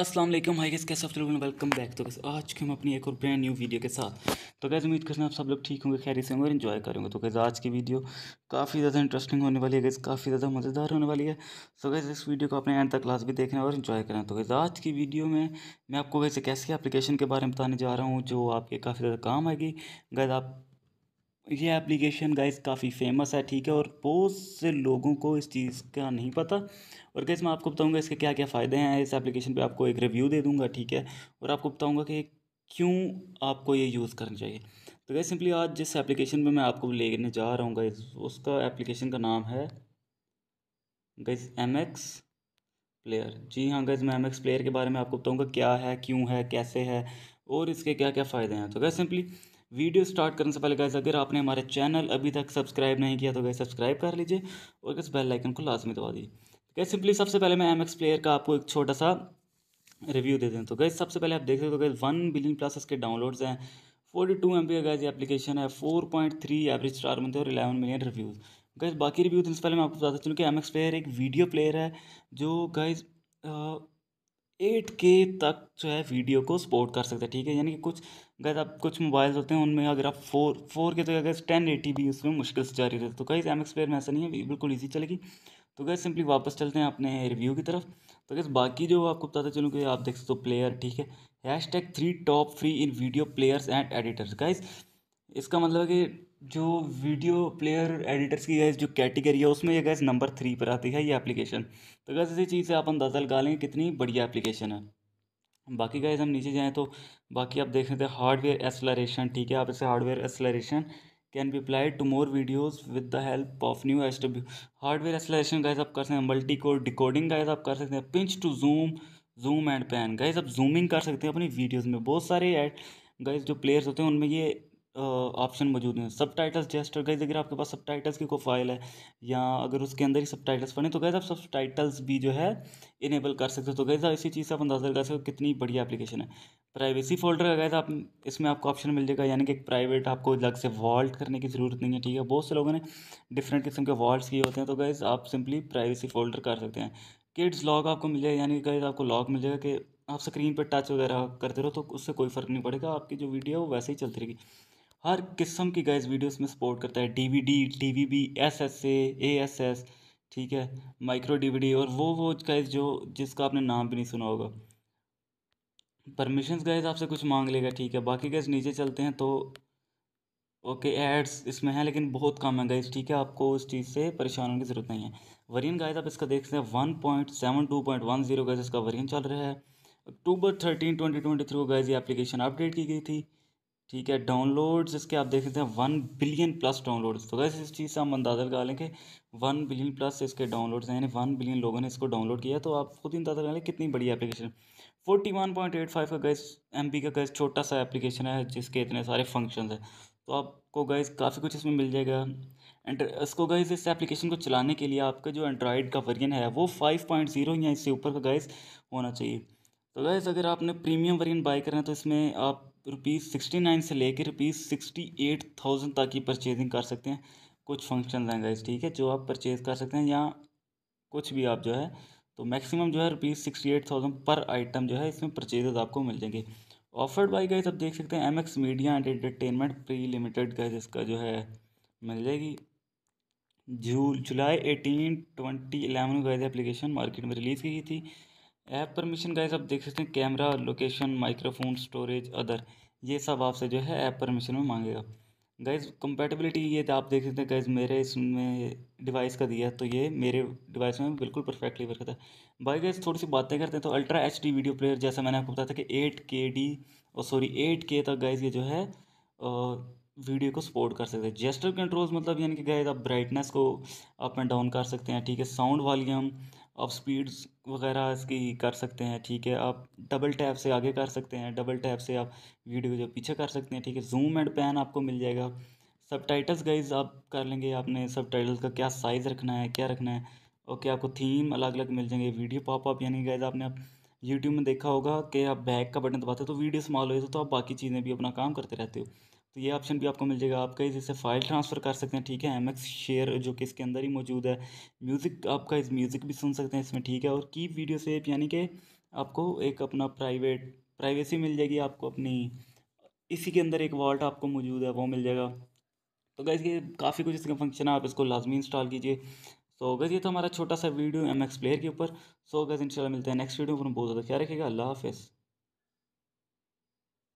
Aslam hi guys कैसे afternoon welcome back तो कैसे आज के हम अपनी एक और ब्रांड न्यू वीडियो के साथ तो कैसे उम्मीद करते हैं आप सब लोग ठीक होंगे खैर से होंगे और इन्जॉय करेंगे तो कैसे आज की वीडियो काफ़ी ज़्यादा इंटरेस्टिंग होने वाली है गैस काफ़ी ज़्यादा मज़ेदार होने वाली है तो कैसे इस वीडियो को अपने एंड तक क्लास भी देखना और इन्जॉय करना तो कैसे आज की वीडियो में मैं आपको एक कैसी एप्लीकेशन के बारे में बताने जा रहा हूँ जो आपके काफ़ी ज़्यादा काम आएगी गैस आप ये एप्लीकेशन गाइस काफ़ी फेमस है ठीक है और बहुत से लोगों को इस चीज़ का नहीं पता और गाइस मैं आपको बताऊंगा इसके क्या क्या फ़ायदे हैं इस एप्लीकेशन पे आपको एक रिव्यू दे दूंगा ठीक है और आपको बताऊंगा कि क्यों आपको ये यूज़ करना चाहिए तो गाइस सिंपली आज जिस एप्लीकेशन पर मैं आपको लेने जा रहा हूँ गाइस उसका एप्लीकेशन का नाम है गाइस एम प्लेयर जी हाँ गाइस मैं एम प्लेयर के बारे में आपको बताऊँगा क्या है क्यों है कैसे है और इसके क्या क्या फ़ायदे हैं तो गैस सिंपली वीडियो स्टार्ट करने से पहले गैस अगर आपने हमारे चैनल अभी तक सब्सक्राइब नहीं किया तो गैस सब्सक्राइब कर लीजिए और गैस बेल आइकन को लाजमी दबा दीजिए गैस सिंपली सबसे पहले मैं एम एक्स प्लेयर का आपको एक छोटा सा रिव्यू दे दें तो गैस सबसे पहले आप देख सकते हो गैस वन बिलियन प्लस इसके डाउनलोड्स हैं forty two M B guys application है four point three average star बनते हैं और इलेवन मिलियन रिव्यूज़ गैस बाकी रिव्यू देने से पहले मैं आपको बताता चलूँ कि एम एक्स प्लेयर एक वीडियो प्लेयर है जो गैस एट के तक जो है वीडियो को सपोर्ट कर सकते हैं ठीक है यानी कि कुछ अगर आप कुछ मोबाइल्स होते हैं उनमें अगर आप फोर फोर के तो अगर टेन एटी भी उसमें मुश्किल से जारी रहता तो कई एम एक्सपेयर में ऐसा नहीं है बिल्कुल ईजी चलेगी तो गैस सिंपली वापस चलते हैं अपने रिव्यू की तरफ तो गैस बाकी जो आपको बताते चलूँ कि आप देख सकते हो प्लेयर ठीक है hashtag three top free in video players and editors guys इसका मतलब है कि जो वीडियो प्लेयर एडिटर्स की गैस जो कैटेगरी है उसमें ये गैस नंबर थ्री पर आती है ये एप्लीकेशन तो गैस इसी चीज़ से आप अंदाज़ा लगा लेंगे कितनी बढ़िया एप्लीकेशन है बाकी गैस हम नीचे जाएँ तो बाकी आप देख सकते हैं हार्डवेयर एक्सलरेशन ठीक है आप इसे hardware acceleration can be apply to more videos with the help of new S W hardware acceleration guys आप कर सकते हैं मल्टी कोड डिकोडिंग गाइज आप कर सकते हैं pinch to zoom zoom and pan guys आप जूमिंग कर सकते हैं अपनी वीडियोज़ में बहुत सारे गाइज जो प्लेयर्स होते हैं उनमें ये ऑप्शन मौजूद हैं सब टाइटल्स जेस्टर गई अगर आपके पास सब टाइटल्स की कोई फाइल है या अगर उसके अंदर ही सब टाइटल्स पढ़ें तो गैस आप सब टाइटल्स भी जो है इनेबल कर सकते हो तो गैस इसी चीज़ से आप अंदाजा लगा सकते हो कितनी बढ़िया एप्लीकेशन है प्राइवेसी फोल्डर का गैस आप इसमें आपको ऑप्शन मिल जाएगा यानी कि एक प्राइवेट आपको अलग से वॉल्ट करने की ज़रूरत नहीं है ठीक है बहुत से लोगों ने डिफरेंट किस्म के वॉल्ट्स किए होते हैं तो गैस आप सिंपली प्राइवेसी फोल्डर कर सकते हैं किड्स लॉग आपको मिल जाएगा यानी कि आपको लॉग मिल जाएगा कि आप स्क्रीन पर टच वगैरह करते रहो तो उससे कोई फ़र्क नहीं पड़ेगा आपकी जो वीडियो है वो वैसे ही चलती रहेगी हर किस्म की गैस वीडियोस में सपोर्ट करता है डीवीडी डीवीबी एसएसए एएसएस ठीक है माइक्रो डीवीडी और वो वो गैस जो जिसका आपने नाम भी नहीं सुना होगा परमिशंस गैस आपसे कुछ मांग लेगा ठीक है बाकी गैस नीचे चलते हैं तो ओके एड्स इसमें है लेकिन बहुत कम है गाइस ठीक है आपको उस चीज़ से परेशान होने की ज़रूरत नहीं है वरियन गाइस आप इसका देख सकते हैं one point seven two point one zero guys इसका वरियन चल रहा है October thirteen twenty twenty three को गाइस ये एप्लीकेशन अपडेट की गई थी ठीक है डाउनलोड्स इसके आप देख सकते हैं वन बिलियन प्लस डाउनलोड्स तो वैसे इस चीज़ से हम अंदाज़ा लगा लें कि वन बिलियन प्लस इसके डाउनलोड्स हैं यानी वन बिलियन लोगों ने इसको डाउनलोड किया तो आप खुद ही अंदाज़ा लगा लें कितनी बड़ी application forty one point eight five का गैस एम का गैस छोटा सा एप्लीकेशन है जिसके इतने सारे फंक्शन है तो आपको गैस काफ़ी कुछ इसमें मिल जाएगा एंड इसको गैस इस एप्लीकेशन को चलाने के लिए आपका जो एंड्रॉयड का वर्जन है वो फाइव पॉइंट जीरो या इससे ऊपर का गैस होना चाहिए तो गैस अगर आपने प्रीमियम वर्जन बाई करना है तो इसमें आप रुपीज़ सिक्सटी नाइन से लेकर रुपीज़ सिक्सटी एट थाउजेंड तक की परचेजिंग कर सकते हैं कुछ फंक्शन हैं गाइज ठीक है जो आप परचेज़ कर सकते हैं या कुछ भी आप जो है तो मैक्सिमम जो है rupees sixty eight thousand per item जो है इसमें परचेजेज आपको मिल जाएंगे ऑफर्ड बाई गाइज आप देख सकते हैं M X media and entertainment private limited guys इसका जो है मिल जाएगी जू जुलाई एटीन ट्वेंटी एलेवन को एप्लीकेशन मार्केट में रिलीज़ की गई थी ऐप परमिशन गाइज आप देख सकते हैं camera location microphone storage other ये सब आपसे जो है ऐप परमिशन में मांगेगा गाइस कंपेटेबिलिटी ये तो आप देख सकते हैं गाइस मेरे इसमें डिवाइस का दिया तो ये मेरे डिवाइस में बिल्कुल परफेक्टली वर्क करता है बाई गाइज थोड़ी सी बातें करते हैं तो ultra H D video player जैसा मैंने आपको बताया था कि एट के डी और सॉरी एट के तक गाइज ये जो है वीडियो को सपोर्ट कर सकते हैं जेस्टर कंट्रोल्स मतलब यानी कि गाइज आप ब्राइटनेस को अप एंड डाउन कर सकते हैं ठीक है साउंड वॉल्यूम आप स्पीड्स वगैरह इसकी कर सकते हैं ठीक है आप डबल टैप से आगे कर सकते हैं डबल टैप से आप वीडियो जो पीछे कर सकते हैं ठीक है जूम एंड पैन आपको मिल जाएगा सब टाइटल्स गाइज आप कर लेंगे आपने सब टाइटल्स का क्या साइज़ रखना है क्या रखना है ओके आपको थीम अलग अलग मिल जाएंगे वीडियो पॉपअप यानी गाइज आपने आप यूट्यूब में देखा होगा कि आप बैक का बटन दबाते हो तो वीडियो स्मॉल हो जाए तो आप बाकी चीज़ें भी अपना काम करते रहते हो तो ये ऑप्शन भी आपको मिल जाएगा आप कहीं जैसे फाइल ट्रांसफ़र कर सकते हैं ठीक है एम एक्स शेयर जो कि इसके अंदर ही मौजूद है म्यूज़िक आपका इस म्यूज़िक भी सुन सकते हैं इसमें ठीक है और की वीडियो सेप यानी कि आपको एक अपना प्राइवेट प्राइवेसी मिल जाएगी आपको अपनी इसी के अंदर एक वॉल्ट आपको मौजूद है वो मिल जाएगा तो गैस ये काफ़ी कुछ इसका फंक्शन है आप इसको लाजमी इंस्टॉल कीजिए सो गैस ये तो हमारा छोटा सा वीडियो एम एक्स प्लेयर के ऊपर सो गैस इंशाल्लाह मिलते हैं नेक्स्ट वीडियो पर बहुत ज़्यादा ख्याल रखेगा अल्लाह हाफिज़